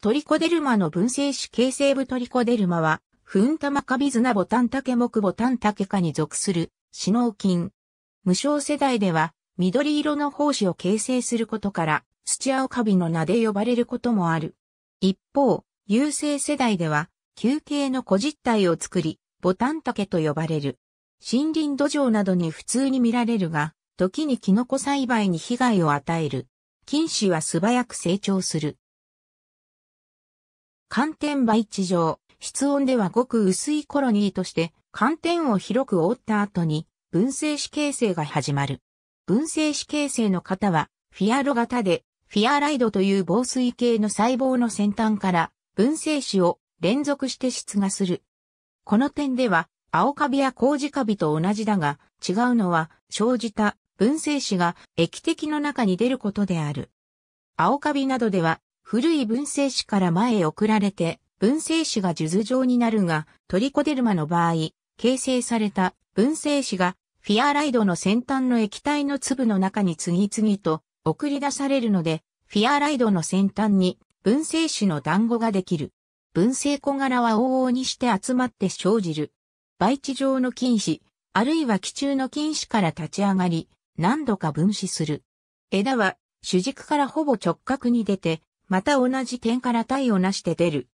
トリコデルマの分生種形成部トリコデルマは、フンタマカビズナボタンタケ目ボタンタケ科に属する、死脳ン。無償世代では、緑色の胞子を形成することから、スチアオカビの名で呼ばれることもある。一方、有生世代では、球形の小実体を作り、ボタンタケと呼ばれる。森林土壌などに普通に見られるが、時にキノコ栽培に被害を与える。菌糸は素早く成長する。寒天培一上、室温ではごく薄いコロニーとして、寒天を広く覆った後に、分生子形成が始まる。分生子形成の型は、フィアロ型で、フィアライドという防水系の細胞の先端から、分生子を連続して出芽する。この点では、青カビや麹カビと同じだが、違うのは、生じた分生子が液滴の中に出ることである。青カビなどでは、古い分性子から前へ送られて、分性子が数珠状になるが、トリコデルマの場合、形成された分性子が、フィアライドの先端の液体の粒の中に次々と送り出されるので、フィアライドの先端に分性子の団子ができる。分性小柄は往々にして集まって生じる。培地上の菌糸、あるいは気中の菌糸から立ち上がり、何度か分子する。枝は主軸からほぼ直角に出て、また同じ点から体をなして出る。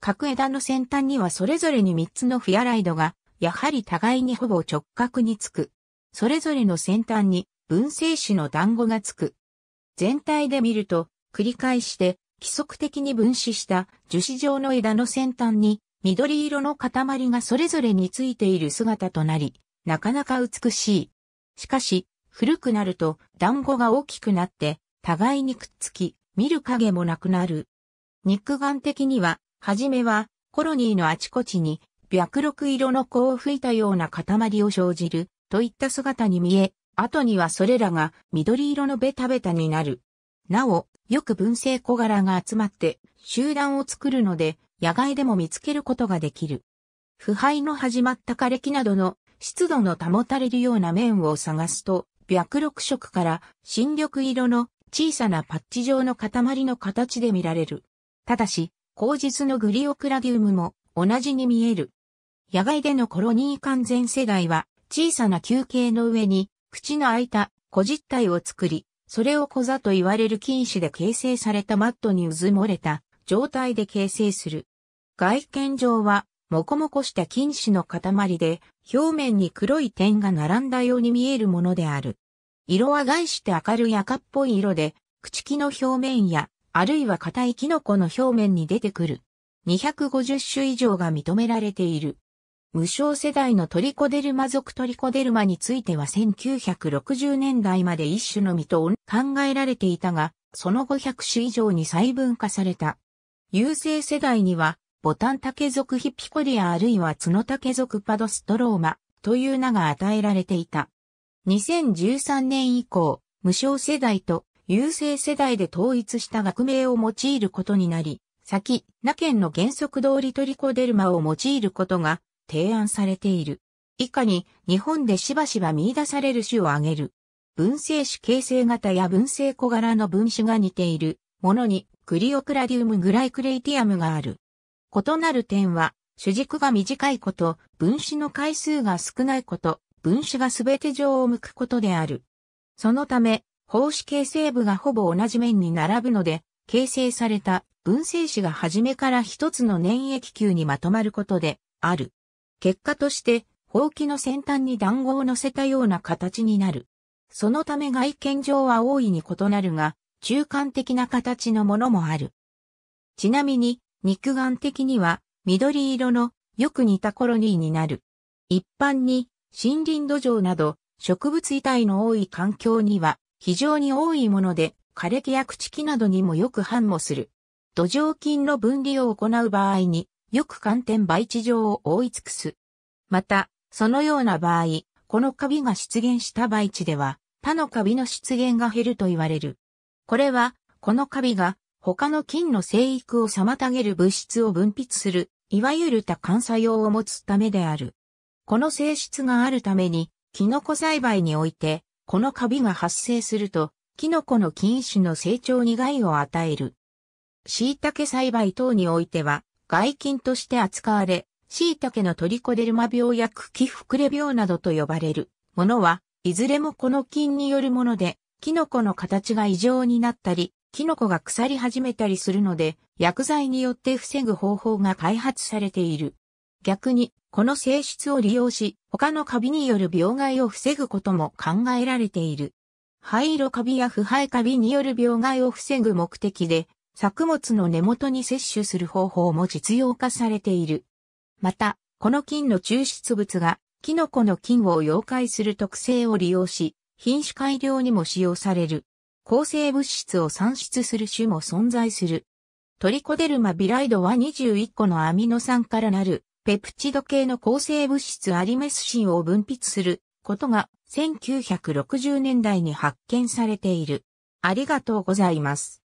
各枝の先端にはそれぞれに3つのフィアライドが、やはり互いにほぼ直角につく。それぞれの先端に分生子の団子がつく。全体で見ると、繰り返して規則的に分子した樹脂状の枝の先端に緑色の塊がそれぞれについている姿となり、なかなか美しい。しかし、古くなると団子が大きくなって、互いにくっつき、見る影もなくなる。肉眼的には、はじめは、コロニーのあちこちに、白録色の子を吹いたような塊を生じる、といった姿に見え、後にはそれらが緑色のベタベタになる。なお、よく分生小柄が集まって、集団を作るので、野外でも見つけることができる。腐敗の始まった枯れ木などの湿度の保たれるような面を探すと、白緑色から新緑色の小さなパッチ状の塊の形で見られる。ただし、後日のグリオクラディウムも同じに見える。野外でのコロニー完全世代は小さな球形の上に口の開いた小実体を作り、それを小座と言われる菌糸で形成されたマットにうず漏れた状態で形成する。外見上はもこもこした菌糸の塊で表面に黒い点が並んだように見えるものである。色は概して明るい赤っぽい色で、朽木の表面や、あるいは硬いキノコの表面に出てくる。250種以上が認められている。無償世代のトリコデルマ属トリコデルマについては1960年代まで一種のみと考えられていたが、その5 0 0種以上に細分化された。優勢世代には、ボタンタケ属ヒピコリアあるいはツノタケ属パドストローマという名が与えられていた。2013年以降、無償世代と優勢世代で統一した学名を用いることになり、先、那県の原則通りトリコデルマを用いることが提案されている。以下に日本でしばしば見出される種を挙げる。分生種形成型や分生小柄の分子が似ているものにクリオクラディウムグライクレイティアムがある。異なる点は、主軸が短いこと、分子の回数が少ないこと、分子がすべて上を向くことである。そのため、胞子形成部がほぼ同じ面に並ぶので、形成された分性子が初めから一つの粘液球にまとまることである。結果として、ほうきの先端に団子を乗せたような形になる。そのため外見上は大いに異なるが、中間的な形のものもある。ちなみに、肉眼的には緑色のよく似たコロニーになる。一般に森林土壌など植物遺体の多い環境には非常に多いもので枯れ木や朽木などにもよく繁茂する。土壌菌の分離を行う場合によく寒天培地上を覆い尽くす。また、そのような場合、このカビが出現した培地では他のカビの出現が減ると言われる。これは、このカビが他の菌の生育を妨げる物質を分泌する、いわゆる多感作用を持つためである。この性質があるために、キノコ栽培において、このカビが発生すると、キノコの菌種の成長に害を与える。椎茸栽培等においては、外菌として扱われ、椎茸のトリコデルマ病や茎膨れ病などと呼ばれるものは、いずれもこの菌によるもので、キノコの形が異常になったり、キノコが腐り始めたりするので、薬剤によって防ぐ方法が開発されている。逆に、この性質を利用し、他のカビによる病害を防ぐことも考えられている。灰色カビや腐敗カビによる病害を防ぐ目的で、作物の根元に摂取する方法も実用化されている。また、この菌の抽出物が、キノコの菌を溶解する特性を利用し、品種改良にも使用される。抗生物質を産出する種も存在する。トリコデルマビライドは21個のアミノ酸からなるペプチド系の構成物質アリメスシンを分泌することが1960年代に発見されている。ありがとうございます。